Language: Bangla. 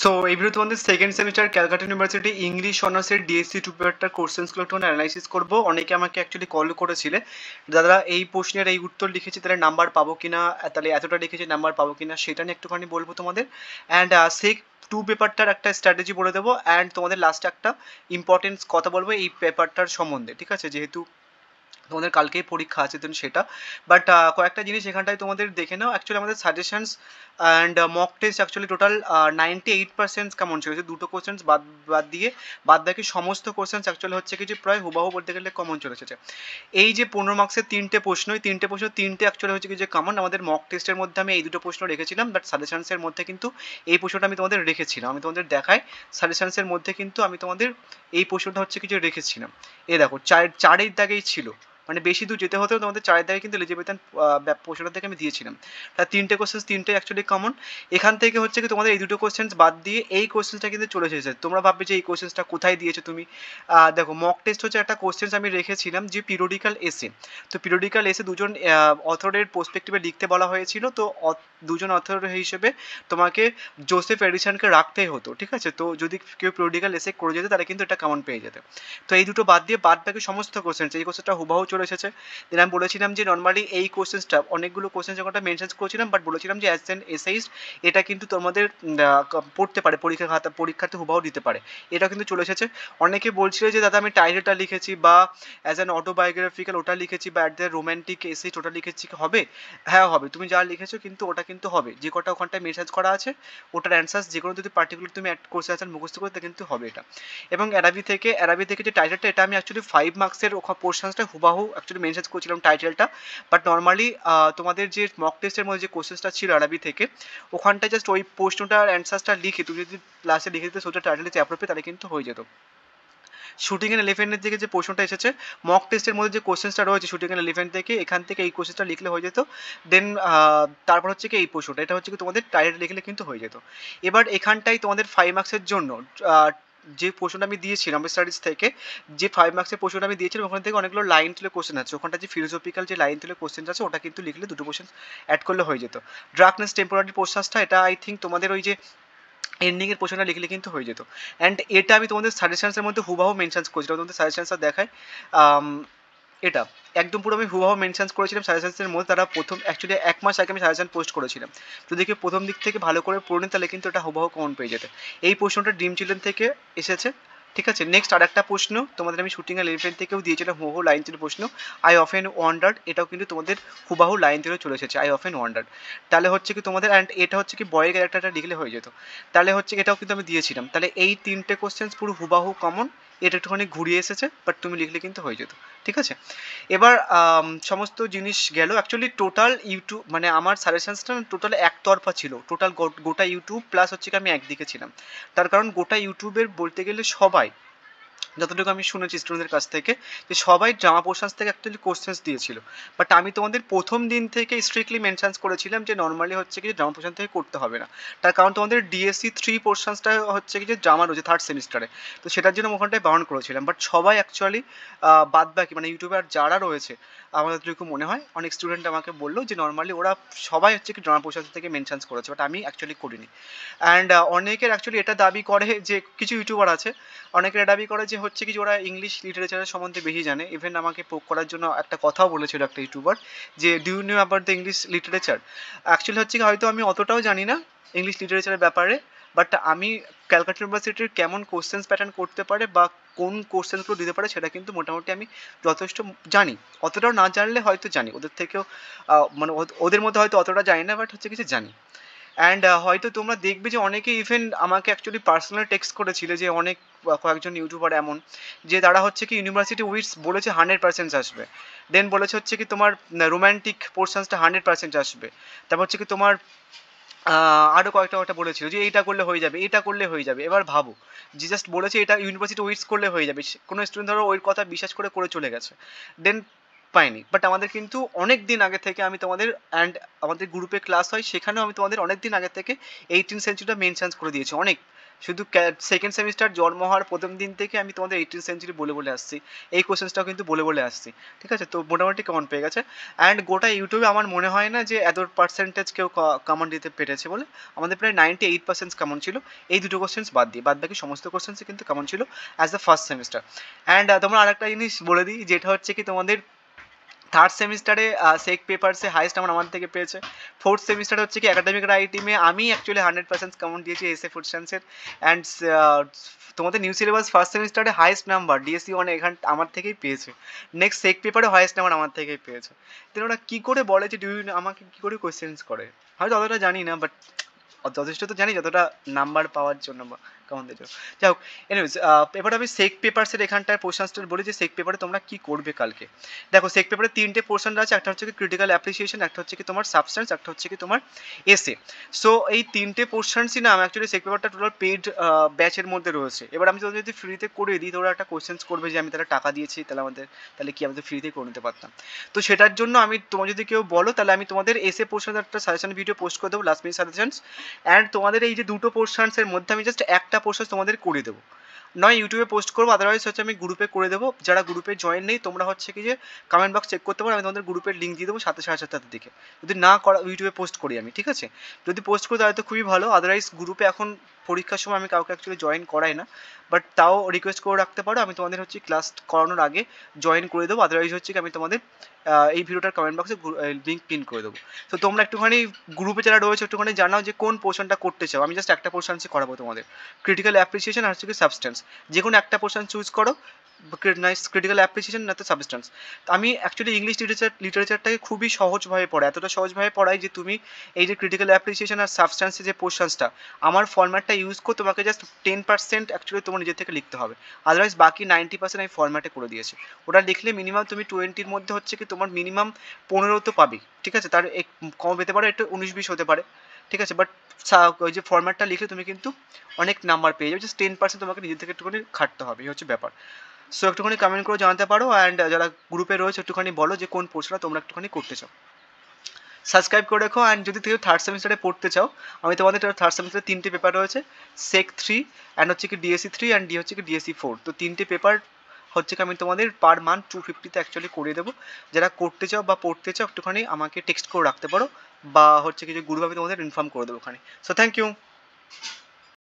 সো এই ভিডিও তোমাদের second semester Calcutta university English অনার্সের ডিএসসি টু পেপারটার কোশ্চেন্সগুলো একটু অ্যানালাইসিস করবো অনেকে আমাকে অ্যাকচুয়ালি কল করেছিলে দাদা এই প্রশ্নের এই উত্তর লিখেছি তাহলে নাম্বার পাবো কিনা তাহলে এতটা লিখেছি নাম্বার পাবো কিনা সেটা নিয়ে একটুখানি বলবো তোমাদের অ্যান্ড সে টু পেপারটার একটা স্ট্র্যাটেজি বলে দেবো অ্যান্ড তোমাদের লাস্টে একটা ইম্পর্টেন্স কথা বলবো এই পেপারটার সম্বন্ধে ঠিক আছে যেহেতু তোমাদের কালকেই পরীক্ষা আছে তুমি সেটা বাট কয়েকটা জিনিস এখানটায় তোমাদের দেখে নাও অ্যাকচুয়ালি আমাদের suggestions and mock test actually total ninety eight percent কেমন চলেছে দুটো কোশ্চেন্স বাদ বাদ দিয়ে বাদ বাকি সমস্ত কোশ্চেন্স অ্যাকচুয়ালি হচ্ছে কি যে প্রায় হুবাহু বলতে গেলে কমন চলে এসেছে এই যে পনেরো মার্কসের তিনটে প্রশ্ন এই তিনটে প্রশ্ন তিনটে অ্যাকচুয়ালি হচ্ছে কি যে কমন আমাদের মক টেস্টের মধ্যে আমি এই দুটো প্রশ্ন রেখেছিলাম বাট সাজেশনসের মধ্যে কিন্তু এই প্রশ্নটা আমি তোমাদের রেখেছিলাম আমি তোমাদের দেখাই সাজেশনসের মধ্যে কিন্তু আমি তোমাদের এই প্রশ্নটা হচ্ছে কিছু রেখেছিলাম এ দেখো চার চারের দাগেই ছিল মানে বেশি দূর যেতে হতেও তোমাদের চারিদিকে কিন্তু এলিজাবেথান পোর্শনটা থেকে আমি দিয়েছিলাম তার তিনটে কোশ্চেন তিনটে অ্যাকচুয়ালি কমন এখান থেকে হচ্ছে কি তোমাদের এই দুটো কোশ্চেন বাদ দিয়ে এই কোশ্চেনটা কিন্তু চলে এসেছে তোমরা ভাববে যে এই কোশ্চেনটা কোথায় দিয়েছো তুমি দেখো মক টেস্ট হচ্ছে একটা কোশ্চেন আমি রেখেছিলাম যে পিরোডিক্যাল এসে তো পিরোডিক্যাল এসে দুজন অথরের প্রসপেক্টিভে লিখতে বলা হয়েছিল তো দুজন অথর হিসেবে তোমাকে জোসেফ এডিশনকে রাখতেই হতো ঠিক আছে তো যদি কেউ পিরোডিক্যাল এসে করে যেত তাহলে কিন্তু এটা কমন পেয়ে যেত তো এই দুটো বাদ দিয়ে বাদ বাকি সমস্ত কোশ্চেন এই কোশ্চেনটা হুবাহু চলে এসেছে দেন আমি বলেছিলাম যে নর্মালি এই কোশ্চেন্সটা অনেকগুলো কোশ্চেন যখন একটা মেনশন করেছিলাম বাট বলেছিলাম যে অ্যাজ অ্যাসেন্ট এসাইস্ট এটা কিন্তু তোমাদের পড়তে পারে পরীক্ষা খাতা পরীক্ষাতে হুবাও দিতে পারে এটা কিন্তু চলে এসেছে অনেকে বলছিল যে দাদা আমি টাইটেলটা লিখেছি বা অ্যাজ অ্যান অটোবায়োগ্রাফিক্যাল ওটা লিখেছি বা অ্যাট দ্য রোম্যান্টিক এসেইট ওটা লিখেছি হবে হ্যাঁ হবে তুমি যা লিখেছো কিন্তু ওটা কিন্তু হবে যে কটা ওখানটা মেসাজ করা আছে ওটার অ্যান্সার যে কোনো যদি পার্টিকুলার তুমি অ্যাড করছে আছেন মুখস্থ করতে কিন্তু হবে এটা এবং অ্যারাবি থেকে অ্যারাবি থেকে যে টাইটেলটা এটা আমি অ্যাকচুয়ালি ফাইভ মার্কসের ওখানে পোর্শনসটা হুবাহু অ্যাকচুয়ালি মেনশন করছিলাম টাইটেলটা বাট নর্মালি তোমাদের যে মক টেস্টের মধ্যে যে কোশ্চেসটা ছিল আরবি থেকে ওখানটায় জাস্ট ওই প্রশ্নটার অ্যান্সারটা লিখে তুমি যদি ক্লাসে লিখে দিতে সোজা টাইটেলে যে অ্যাপ্রোপ্রিয়েট তাহলে কিন্তু হয়ে যেত শুটিং এন্ড এলিফেন্টের থেকে যে প্রশ্নটা এসেছে মক টেস্টের মধ্যে যে কোশ্চেনটা রয়েছে শুটিং এন্ড এলিফেন্ট থেকে এখান থেকে এই কোশ্চেনটা লিখলে হয়ে যেত দেন তারপর হচ্ছে কি এই প্রশ্নটা এটা হচ্ছে কি তোমাদের টাইটেল লিখলে কিন্তু হয়ে যেত এবার এখানটাই তোমাদের ফাইভ মার্কসের জন্য যে পোর্শনটা আমি দিয়েছিলাম স্টাডিজ থেকে যে ফাইভ মার্কসের পোর্শনটা আমি দিয়েছিলাম ওখান থেকে অনেকগুলো লাইন তুলে কোশ্চেন আছে ওখানটা যে ফিলোসফিক্যাল যে লাইন তুলে কোশ্চেন আছে ওটা কিন্তু লিখলে দুটো কোশ্চেন অ্যাড করলে হয়ে যেত ড্রাকনেস টেম্পোরারি পোস্টাসটা এটা আই থিঙ্ক তোমাদের ওই যে এন্ডিংয়ের পোর্শনটা লিখলে কিন্তু হয়ে যেত অ্যান্ড এটা আমি তোমাদের সাজেশনসের মধ্যে হুবাহু মেনশান করছিলাম তোমাদের সাজেশনসটা দেখায় এটা একদম পুরো আমি হুবাহু মেনশান করেছিলাম সাজেশনসের মধ্যে তারা প্রথম অ্যাকচুয়ালি এক মাস আগে আমি সাজেশন পোস্ট করেছিলাম তো দেখি প্রথম দিক থেকে ভালো করে পড়ুন তাহলে কিন্তু এটা হুবাহু কমন পেয়ে যেতে এই প্রশ্নটা ড্রিম চিলড্রেন থেকে এসেছে ঠিক আছে নেক্সট আর একটা প্রশ্ন তোমাদের আমি শুটিং এর রিলেটেড থেকেও দিয়েছিলাম হুবাহু লাইন থেকে প্রশ্ন আই অফেন ওয়ান্ডার্ড এটাও কিন্তু তোমাদের হুবাহু লাইন থেকেও চলে এসেছে আই অফেন ওয়ান্ডার্ড তাহলে হচ্ছে কি তোমাদের অ্যান্ড এটা হচ্ছে কি বয়ের ক্যারেক্টারটা লিখলে হয়ে যেত তাহলে হচ্ছে এটাও কিন্তু আমি দিয়েছিলাম তাহলে এই তিনটে কোশ্চেন্স পুরো হুবাহু কমন এটা একটুখানি ঘুরিয়ে এসেছে বাট তুমি লিখলে কিন্তু হয়ে যেত ঠিক আছে এবার সমস্ত জিনিস গেল অ্যাকচুয়ালি টোটাল ইউটিউব মানে আমার সাজেশনসটা টোটাল একতরফা ছিল টোটাল গোটা ইউটিউব প্লাস হচ্ছে কি আমি একদিকে ছিলাম তার কারণ গোটা ইউটিউবের বলতে গেলে সবাই যতটুকু আমি শুনেছি স্টুডেন্টদের কাছ থেকে যে সবাই জামা পোশাক থেকে অ্যাকচুয়ালি কোশ্চেন্স দিয়েছিল বাট আমি তোমাদের প্রথম দিন থেকে স্ট্রিক্টলি মেনশানস করেছিলাম যে নর্মালি হচ্ছে কি জামা পোশাক থেকে করতে হবে না তার কারণ তোমাদের ডিএসসি থ্রি পোর্শনসটা হচ্ছে কি যে জামা রয়েছে থার্ড সেমিস্টারে তো সেটার জন্য ওখানটায় বারণ করেছিলাম বাট সবাই অ্যাকচুয়ালি বাদ বাকি মানে ইউটিউবে আর যারা রয়েছে আমার যেরকম মনে হয় অনেক স্টুডেন্ট আমাকে বললো যে নর্মালি ওরা সবাই হচ্ছে কি জামা পোশাক থেকে মেনশানস করেছে বাট আমি অ্যাকচুয়ালি করিনি অ্যান্ড অনেকের অ্যাকচুয়ালি এটা দাবি করে যে কিছু ইউটিউবার আছে অনেকের দাবি করে যে হচ্ছে কি যে ওরা ইংলিশ লিটারেচারের সম্বন্ধে বেশি জানে ইভেন আমাকে পোক করার জন্য একটা কথাও বলেছিল একটা ইউটিউবার যে due new about the English literature actually হচ্ছে কি হয়তো আমি অতটাও জানি না ইংলিশ লিটারেচারের ব্যাপারে বাট আমি ক্যালকাটা ইউনিভার্সিটির কেমন কোশ্চেন্স প্যাটার্ন করতে পারে বা কোন কোশ্চেন্সগুলো দিতে পারে সেটা কিন্তু মোটামুটি আমি যথেষ্ট জানি অতটাও না জানলে হয়তো জানি ওদের থেকেও মানে ওদের মধ্যে হয়তো অতটা জানি না বাট হচ্ছে কিছু জানি অ্যান্ড হয়তো তোমরা দেখবে যে অনেকে ইভেন আমাকে অ্যাকচুয়ালি পার্সোনাল টেক্সট করেছিল যে অনেক কয়েকজন ইউটিউবার এমন যে তারা হচ্ছে কি ইউনিভার্সিটি উইথস বলেছে হান্ড্রেড পার্সেন্ট আসবে দেন বলেছে হচ্ছে কি তোমার রোম্যান্টিক পোর্শনসটা হান্ড্রেড পার্সেন্ট আসবে তারপর হচ্ছে কি তোমার আরও কয়েকটা কয়েকটা বলেছিল যে এইটা করলে হয়ে যাবে এটা করলে হয়ে যাবে এবার ভাবো যে জাস্ট বলেছে এটা ইউনিভার্সিটি উইথস করলে হয়ে যাবে কোনো স্টুডেন্ট ধরো ওই কথা বিশ্বাস করে করে চলে গেছে দেন পাইনি বাট আমাদের কিন্তু অনেক দিন আগে থেকে আমি তোমাদের অ্যান্ড আমাদের গ্রুপে ক্লাস হয় সেখানেও আমি তোমাদের অনেক দিন আগে থেকে এইটিন সেঞ্চুরিটা চান্স করে দিয়েছি অনেক শুধু সেকেন্ড সেমিস্টার জন্ম হওয়ার প্রথম দিন থেকে আমি তোমাদের এইটিন সেঞ্চুরি বলে বলে আসছি এই কোশ্চেন্সটাও কিন্তু বলে বলে আসছি ঠিক আছে তো মোটামুটি কমন পেয়ে গেছে অ্যান্ড গোটা ইউটিউবে আমার মনে হয় না যে এত পার্সেন্টেজ কেউ কমন দিতে পেরেছে বলে আমাদের প্রায় নাইনটি এইট পার্সেন্ট কমন ছিল এই দুটো কোশ্চেন্স বাদ দিয়ে বাদ বাকি সমস্ত কোশ্চেন্সই কিন্তু কমন ছিল as the first semester and তোমরা আরেকটা জিনিস বলে দিই যেটা হচ্ছে কি তোমাদের থার্ড সেমিস্টারে সেক পেপারসে হাইস্ট আমার আমার থেকে পেয়েছে ফোর্থ সেমিস্টারে হচ্ছে কি একাডেমিক রাইটিমে আমি অ্যাকচুয়ালি হান্ড্রেড পার্সেন্ট কাউন্ট দিয়েছি এসএ ফুড সায়েন্সের অ্যান্ড তোমাদের নিউ সিলেবাস ফার্স্ট সেমিস্টারে হাইস্ট নাম্বার ডিএসসি ওয়ান এখান আমার থেকেই পেয়েছে নেক্সট সেক পেপারে হাইস্ট নাম্বার আমার থেকেই পেয়েছে তো ওরা কী করে বলে যে ডিউ আমাকে কী করে কোয়েশ্চেন্স করে হয়তো অতটা জানি না বাট যথেষ্ট তো জানি যতটা নাম্বার পাওয়ার জন্য কমন দিয়েছো যাই হোক এনিওয়েজ এবার আমি সেক পেপারসের এখানটার পোর্শনসটা বলি যে সেক পেপারে তোমরা কি করবে কালকে দেখো সেক পেপারে তিনটে পোর্শন আছে একটা হচ্ছে কি ক্রিটিক্যাল অ্যাপ্রিসিয়েশন একটা হচ্ছে কি তোমার সাবস্টেন্স একটা হচ্ছে কি তোমার এসে সো এই তিনটে পোর্শনসই না অ্যাকচুয়ালি সেক পেপারটা টোটাল পেড ব্যাচের মধ্যে রয়েছে এবার আমি যদি ফ্রিতে করে দিই তোরা একটা কোশ্চেন্স করবে যে আমি তারা টাকা দিয়েছি তাহলে আমাদের তাহলে কি আমাদের ফ্রিতে করে নিতে পারতাম তো সেটার জন্য আমি তোমার যদি কেউ বলো তাহলে আমি তোমাদের এসে পোর্শনের একটা সাজেশন ভিডিও পোস্ট করে দেবো লাস্ট মিনিট সাজেশনস অ্যান্ড তোমাদের এই যে দুটো পোর্শনসের মধ্যে আমি জাস্ট একটা একটা প্রসেস তোমাদের করে দেবো নয় ইউটিউবে পোস্ট করবো আদারওয়াইজ হচ্ছে আমি গ্রুপে করে দেবো যারা গ্রুপে জয়েন নেই তোমরা হচ্ছে কি যে কমেন্ট বক্স চেক করতে পারো আমি তোমাদের গ্রুপের লিঙ্ক দিয়ে দেবো সাথে সাড়ে সাতটার দিকে যদি না করা ইউটিউবে পোস্ট করি আমি ঠিক আছে যদি পোস্ট করি তাহলে তো খুবই ভালো আদারওয়াইজ গ্রুপে এখন পরীক্ষার সময় আমি কাউকে অ্যাকচুয়ালি জয়েন করাই না বাট তাও রিকোয়েস্ট করে রাখতে পারো আমি তোমাদের হচ্ছে ক্লাস করানোর আগে জয়েন করে দেবো আদারওয়াইজ হচ্ছে আমি তোমাদের এই ভিডিওটার কমেন্ট বক্সে লিঙ্ক পিন করে দেবো তো তোমরা একটুখানি গ্রুপে যারা রয়েছে একটুখানি জানাও যে কোন পোর্শনটা করতে চাও আমি জাস্ট একটা পোর্শন করাবো তোমাদের ক্রিটিক্যাল অ্যাপ্রিসিয়েশন আর হচ্ছে সাবস্টেন্স যে কোনো একটা পোর্শন চুজ করো ক্রিটিক্যাল অ্যাপ্রিসিয়েশন না তো সাবস্টেন্স আমি অ্যাকচুয়ালি ইংলিশ লিটারেচার লিটারেচারটাকে খুবই সহজভাবে পড়াই এতটা সহজভাবে পড়াই যে তুমি এই যে ক্রিটিক্যাল অ্যাপ্রিসিয়েশন আর সাবস্টেন্সে যে পোর্শনসটা আমার ফর্ম্যাটটা ইউজ করে তোমাকে জাস্ট টেন পার্সেন্ট অ্যাকচুয়ালি তোমার নিজের থেকে লিখতে হবে আদারওয়াইজ বাকি নাইনটি পার্সেন্ট আমি ফর্ম্যাটে করে দিয়েছি ওটা লিখলে মিনিমাম তুমি টোয়েন্টির মধ্যে হচ্ছে কি তোমার মিনিমাম পনেরো তো পাবেই ঠিক আছে তার কম পেতে পারে একটু উনিশ বিশ হতে পারে ঠিক আছে বাট ওই যে ফর্ম্যাটটা লিখলে তুমি কিন্তু অনেক নাম্বার পেয়ে যাবে জাস্ট টেন পার্সেন্ট তোমাকে নিজের থেকে একটুখানি খাটতে হবে এই হচ্ছে ব্যাপার সো একটুখানি কমেন্ট করে জানাতে পারো অ্যান্ড যারা গ্রুপে রয়েছে একটুখানি বলো যে কোন পোস্টটা তোমরা একটুখানি করতে চাও সাবস্ক্রাইব করে রেখো অ্যান্ড যদি কেউ থার্ড সেমিস্টারে পড়তে চাও আমি তোমাদের থার্ড সেমিস্টারে তিনটে পেপার রয়েছে সেক থ্রি অ্যান্ড হচ্ছে কি ডিএসসি থ্রি অ্যান্ড ডি হচ্ছে কি ডিএসসি ফোর তো তিনটে পেপার হচ্ছে কি আমি তোমাদের পার মান্থ টু ফিফটিতে অ্যাকচুয়ালি করিয়ে দেবো যারা করতে চাও বা পড়তে চাও একটুখানি আমাকে টেক্সট করে রাখতে পারো বা হচ্ছে কিছু গ্রুপ আমি তোমাদের ইনফর্ম করে দেবো ওখানে সো থ্যাংক ইউ